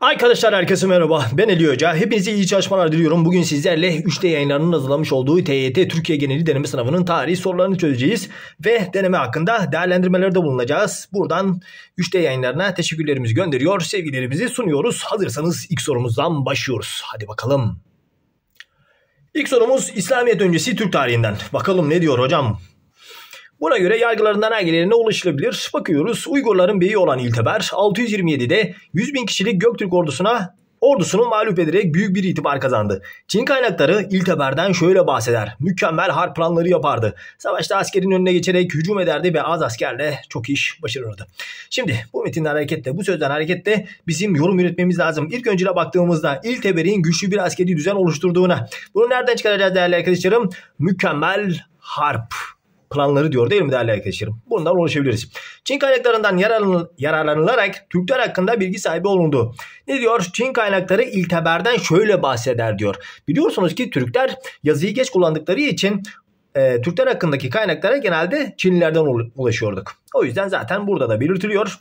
Arkadaşlar herkese merhaba. Ben Ali Hoca. Hepinize iyi çalışmalar diliyorum. Bugün sizlerle 3D yayınlarının hazırlamış olduğu TYT Türkiye Geneli Deneme Sınavı'nın tarihi sorularını çözeceğiz. Ve deneme hakkında değerlendirmelerde bulunacağız. Buradan 3D yayınlarına teşekkürlerimizi gönderiyor. Sevgilerimizi sunuyoruz. Hazırsanız ilk sorumuzdan başlıyoruz. Hadi bakalım. İlk sorumuz İslamiyet öncesi Türk tarihinden. Bakalım ne diyor hocam? Buna göre yargılarından hangilerine ulaşılabilir? Bakıyoruz. Uygurların beyi olan İlteber 627'de 100 bin kişilik Göktürk ordusuna ordusunu mağlup ederek büyük bir itibar kazandı. Çin kaynakları İlteber'den şöyle bahseder. Mükemmel harp planları yapardı. Savaşta askerin önüne geçerek hücum ederdi ve az askerle çok iş başarırdı. Şimdi bu metinden hareketle, bu sözden hareketle bizim yorum üretmemiz lazım. İlk öncüle baktığımızda İlteber'in güçlü bir askeri düzen oluşturduğuna. Bunu nereden çıkaracağız değerli arkadaşlarım? Mükemmel harp planları diyor değil mi değerli arkadaşlarım? Bundan ulaşabiliriz. Çin kaynaklarından yararlanılarak Türkler hakkında bilgi sahibi olundu. Ne diyor? Çin kaynakları İlteber'den şöyle bahseder diyor. Biliyorsunuz ki Türkler yazıyı geç kullandıkları için e, Türkler hakkındaki kaynaklara genelde Çinlilerden ulaşıyorduk. O yüzden zaten burada da belirtiliyor.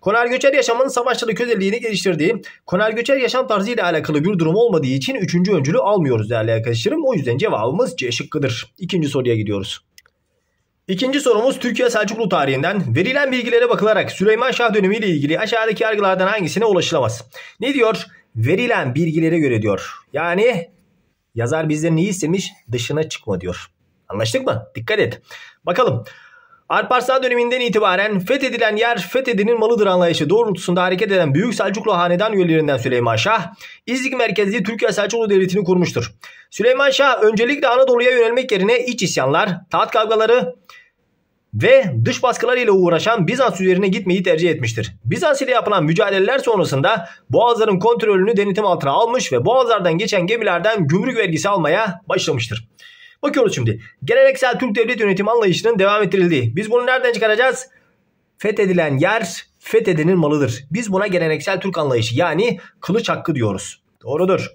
Konar göçer yaşamının savaşçılık özelliğini geliştirdiği, konar göçer yaşam tarzı ile alakalı bir durum olmadığı için üçüncü öncülü almıyoruz değerli arkadaşlarım. O yüzden cevabımız C şıkkıdır. İkinci soruya gidiyoruz. İkinci sorumuz Türkiye Selçuklu tarihinden. Verilen bilgilere bakılarak Süleyman Şah dönemi ile ilgili aşağıdaki yargılardan hangisine ulaşılamaz? Ne diyor? Verilen bilgilere göre diyor. Yani yazar bizden neyi istemiş? Dışına çıkma diyor. Anlaştık mı? Dikkat et. Bakalım. Alparslan döneminden itibaren fethedilen yer fethedenin malıdır anlayışı doğrultusunda hareket eden Büyük Selçuklu Hanedan üyelerinden Süleyman Şah, İznik merkezli Türkiye Selçuklu Devleti'ni kurmuştur. Süleyman Şah öncelikle Anadolu'ya yönelmek yerine iç isyanlar, taht kavgaları, ve dış baskılar ile uğraşan Bizans üzerine gitmeyi tercih etmiştir. Bizans ile yapılan mücadeleler sonrasında Boğazların kontrolünü denetim altına almış ve Boğazlardan geçen gemilerden gümrük vergisi almaya başlamıştır. Bakıyoruz şimdi. Geleneksel Türk devlet yönetimi anlayışının devam ettirildiği. Biz bunu nereden çıkaracağız? Fethedilen yer fethedenin malıdır. Biz buna geleneksel Türk anlayışı yani kılıç hakkı diyoruz. Doğrudur.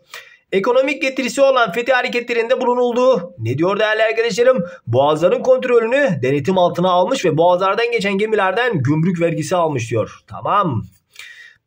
Ekonomik getirisi olan fethi hareketlerinde bulunulduğu. Ne diyor değerli arkadaşlarım? Boğazların kontrolünü denetim altına almış ve boğazlardan geçen gemilerden gümrük vergisi almış diyor. Tamam.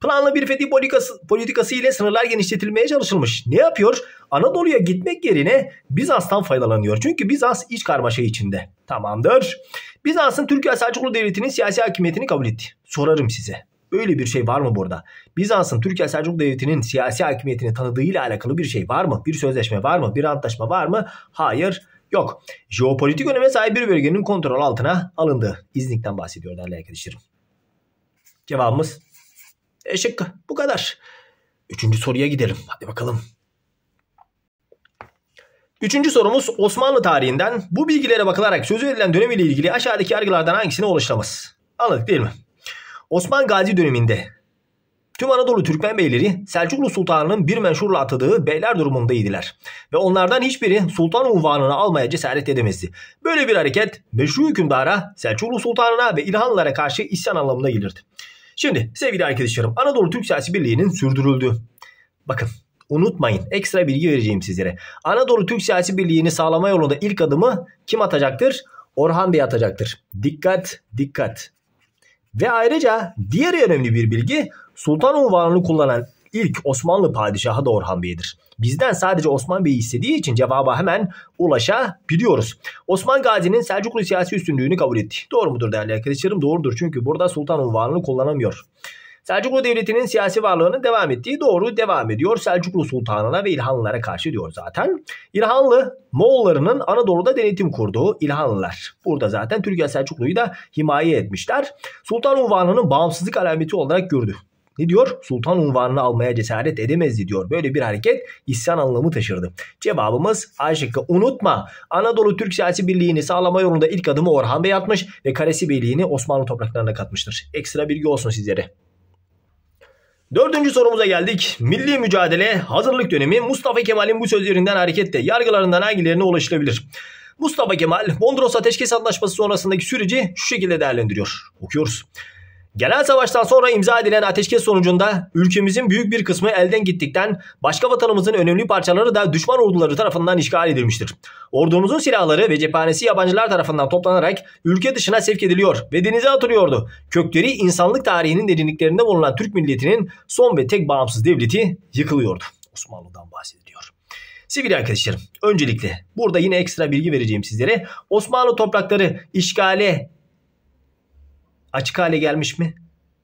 Planlı bir fetih politikası, politikası ile sınırlar genişletilmeye çalışılmış. Ne yapıyor? Anadolu'ya gitmek yerine Bizans'tan faydalanıyor. Çünkü Bizans iç karmaşa içinde. Tamamdır. Bizans'ın Türkiye Selçuklu Devleti'nin siyasi hakimiyetini kabul etti. Sorarım size. Öyle bir şey var mı burada? Bizans'ın Türkiye Selçuklu Devleti'nin siyasi hakimiyetini tanıdığıyla alakalı bir şey var mı? Bir sözleşme var mı? Bir antlaşma var mı? Hayır. Yok. Jeopolitik öneme sahip bir bölgenin kontrol altına alındı. İznik'ten bahsediyor değerli arkadaşlarım. Cevabımız e bu kadar. Üçüncü soruya gidelim. Hadi bakalım. Üçüncü sorumuz Osmanlı tarihinden. Bu bilgilere bakılarak sözü verilen dönemiyle ilgili aşağıdaki yargılardan hangisini oluşturamaz? Anladık değil mi? Osman Gazi döneminde tüm Anadolu Türkmen beyleri Selçuklu Sultanı'nın bir menşurla atadığı beyler durumundaydılar. Ve onlardan hiçbiri sultan unvanını almaya cesaret edemezdi. Böyle bir hareket meşru hükümdara, Selçuklu Sultanı'na ve İlhanlılara karşı isyan anlamına gelirdi. Şimdi sevgili arkadaşlarım Anadolu Türk Siyasi Birliği'nin sürdürüldü. Bakın unutmayın ekstra bilgi vereceğim sizlere. Anadolu Türk Siyasi Birliği'ni sağlama yolunda ilk adımı kim atacaktır? Orhan Bey atacaktır. Dikkat dikkat. Ve ayrıca diğer önemli bir bilgi Sultan unvanını kullanan ilk Osmanlı padişahı da Orhan Bey'dir. Bizden sadece Osman Bey'i istediği için cevaba hemen ulaşabiliyoruz. Osman Gazi'nin Selçuklu siyasi üstünlüğünü kabul etti. Doğru mudur değerli arkadaşlarım? Doğrudur çünkü burada sultan unvanını kullanamıyor. Selçuklu Devleti'nin siyasi varlığının devam ettiği doğru devam ediyor. Selçuklu Sultanı'na ve İlhanlılara karşı diyor zaten. İlhanlı Moğollarının Anadolu'da denetim kurduğu İlhanlılar. Burada zaten Türkiye Selçuklu'yu da himaye etmişler. Sultan unvanının bağımsızlık alameti olarak gördü. Ne diyor? Sultan unvanını almaya cesaret edemezdi diyor. Böyle bir hareket isyan anlamı taşırdı. Cevabımız A şıkkı. Unutma Anadolu Türk Siyasi Birliği'ni sağlama yolunda ilk adımı Orhan Bey atmış ve Karesi Beyliği'ni Osmanlı topraklarına katmıştır. Ekstra bilgi olsun sizlere. Dördüncü sorumuza geldik. Milli mücadele hazırlık dönemi Mustafa Kemal'in bu sözlerinden hareketle yargılarından hangilerine ulaşılabilir? Mustafa Kemal Bondros Ateşkes Anlaşması sonrasındaki süreci şu şekilde değerlendiriyor. Okuyoruz. Genel savaştan sonra imza edilen ateşkes sonucunda ülkemizin büyük bir kısmı elden gittikten başka vatanımızın önemli parçaları da düşman orduları tarafından işgal edilmiştir. Ordumuzun silahları ve cephanesi yabancılar tarafından toplanarak ülke dışına sevk ediliyor ve denize atılıyordu. Kökleri insanlık tarihinin derinliklerinde bulunan Türk milletinin son ve tek bağımsız devleti yıkılıyordu. Osmanlı'dan bahsediliyor. Sivil arkadaşlarım öncelikle burada yine ekstra bilgi vereceğim sizlere. Osmanlı toprakları işgale Açık hale gelmiş mi?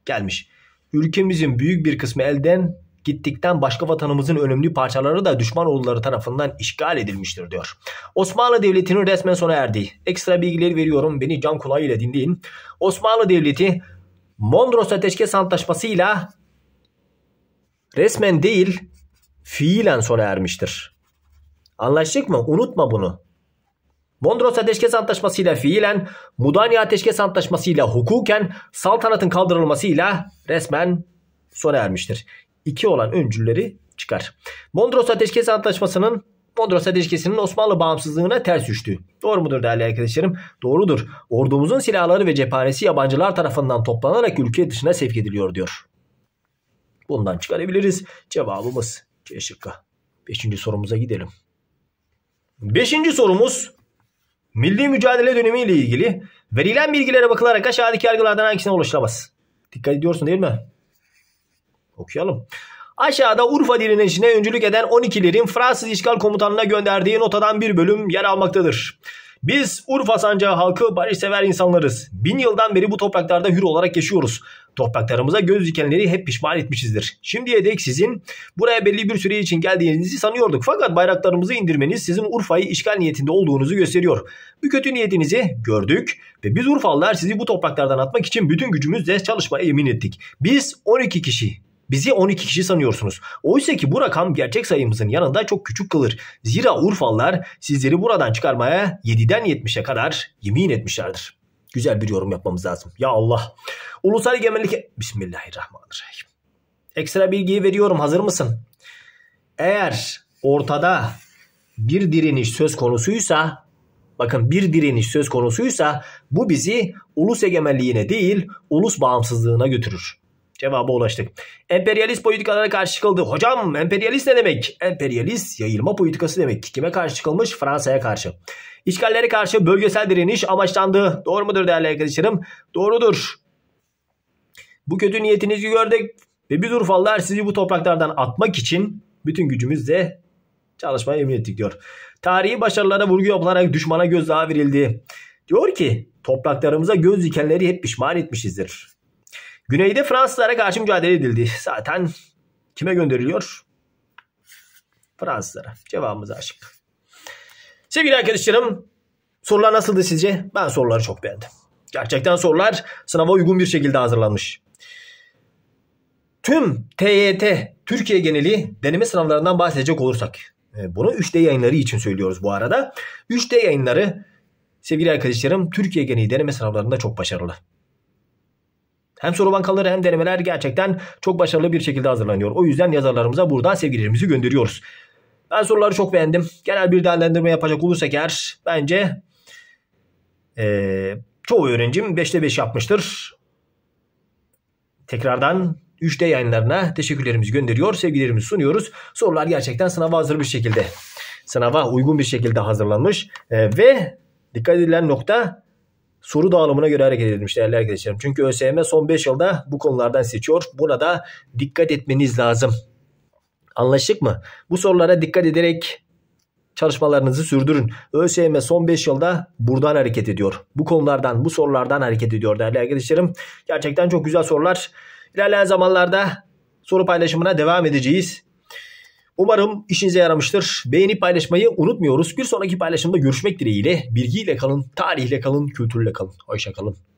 Gelmiş. Ülkemizin büyük bir kısmı elden gittikten başka vatanımızın önemli parçaları da düşman orduları tarafından işgal edilmiştir diyor. Osmanlı Devleti'nin resmen sona erdiği. Ekstra bilgileri veriyorum beni can kulağıyla dinleyin. Osmanlı Devleti Mondros Ateşkes Antlaşması'yla resmen değil fiilen sona ermiştir. Anlaştık mı? Unutma bunu. Mondros Ateşkes Antlaşması ile fiilen, Mudanya Ateşkes Antlaşması ile hukuken, saltanatın kaldırılmasıyla resmen sona ermiştir. İki olan öncülleri çıkar. Mondros Ateşkes Antlaşması'nın Mondros Ateşkesi'nin Osmanlı bağımsızlığına ters düştü. Doğru mudur değerli arkadaşlarım? Doğrudur. Ordumuzun silahları ve cephanesi yabancılar tarafından toplanarak ülke dışına sevk ediliyor diyor. Bundan çıkarabiliriz. Cevabımız C şıkkı. Beşinci sorumuza gidelim. Beşinci sorumuz Milli mücadele dönemiyle ilgili verilen bilgilere bakılarak aşağıdaki yargılardan hangisine ulaşılamaz? Dikkat ediyorsun değil mi? Okuyalım. Aşağıda Urfa direnişine öncülük eden 12'lerin Fransız işgal komutanına gönderdiği notadan bir bölüm yer almaktadır. Biz Urfa sancağı halkı barışsever insanlarız. Bin yıldan beri bu topraklarda hür olarak yaşıyoruz. Topraklarımıza göz dikenleri hep pişman etmişizdir. Şimdiye dek sizin buraya belli bir süre için geldiğinizi sanıyorduk. Fakat bayraklarımızı indirmeniz sizin Urfa'yı işgal niyetinde olduğunuzu gösteriyor. Bu kötü niyetinizi gördük ve biz Urfalılar sizi bu topraklardan atmak için bütün gücümüzle çalışmaya yemin ettik. Biz 12 kişi Bizi 12 kişi sanıyorsunuz. Oysa ki bu rakam gerçek sayımızın yanında çok küçük kalır. Zira Urfalılar sizleri buradan çıkarmaya 7'den 70'e kadar yemin etmişlerdir güzel bir yorum yapmamız lazım. Ya Allah. Ulusal egemenlik... Bismillahirrahmanirrahim. Ekstra bilgiyi veriyorum. Hazır mısın? Eğer ortada bir direniş söz konusuysa bakın bir direniş söz konusuysa bu bizi ulus egemenliğine değil ulus bağımsızlığına götürür. Cevaba ulaştık. Emperyalist politikalara karşı çıkıldı. Hocam emperyalist ne demek? Emperyalist yayılma politikası demek. Kime karşı çıkılmış? Fransa'ya karşı. İşgallere karşı bölgesel direniş amaçlandı. Doğru mudur değerli arkadaşlarım? Doğrudur. Bu kötü niyetinizi gördük. Ve bir Urfalılar sizi bu topraklardan atmak için bütün gücümüzle çalışmaya emin ettik diyor. Tarihi başarılara vurgu yapılarak düşmana gözdağı verildi. Diyor ki topraklarımıza göz dikenleri hep pişman etmişizdir. Güneyde Fransızlara karşı mücadele edildi. Zaten kime gönderiliyor? Fransızlara. Cevabımız aşık. Sevgili arkadaşlarım sorular nasıldı sizce? Ben soruları çok beğendim. Gerçekten sorular sınava uygun bir şekilde hazırlanmış. Tüm TYT Türkiye geneli deneme sınavlarından bahsedecek olursak. E, bunu 3D yayınları için söylüyoruz bu arada. 3D yayınları sevgili arkadaşlarım Türkiye geneli deneme sınavlarında çok başarılı. Hem soru bankaları hem denemeler gerçekten çok başarılı bir şekilde hazırlanıyor. O yüzden yazarlarımıza buradan sevgilerimizi gönderiyoruz. Ben soruları çok beğendim. Genel bir değerlendirme yapacak olursak eğer bence ee, çoğu öğrencim 5'te 5 yapmıştır. Tekrardan 3D yayınlarına teşekkürlerimizi gönderiyor, sevgilerimizi sunuyoruz. Sorular gerçekten sınava hazır bir şekilde, sınava uygun bir şekilde hazırlanmış e, ve dikkat edilen nokta soru dağılımına göre hareket edilmiş değerli arkadaşlarım. Çünkü ÖSYM son 5 yılda bu konulardan seçiyor. Buna da dikkat etmeniz lazım. Anlaştık mı? Bu sorulara dikkat ederek çalışmalarınızı sürdürün. ÖSYM son 5 yılda buradan hareket ediyor. Bu konulardan, bu sorulardan hareket ediyor değerli arkadaşlarım. Gerçekten çok güzel sorular. İlerleyen zamanlarda soru paylaşımına devam edeceğiz. Umarım işinize yaramıştır. Beğenip paylaşmayı unutmuyoruz. Bir sonraki paylaşımda görüşmek dileğiyle. Bilgiyle kalın, tarihle kalın, kültürle kalın. Hoşça kalın.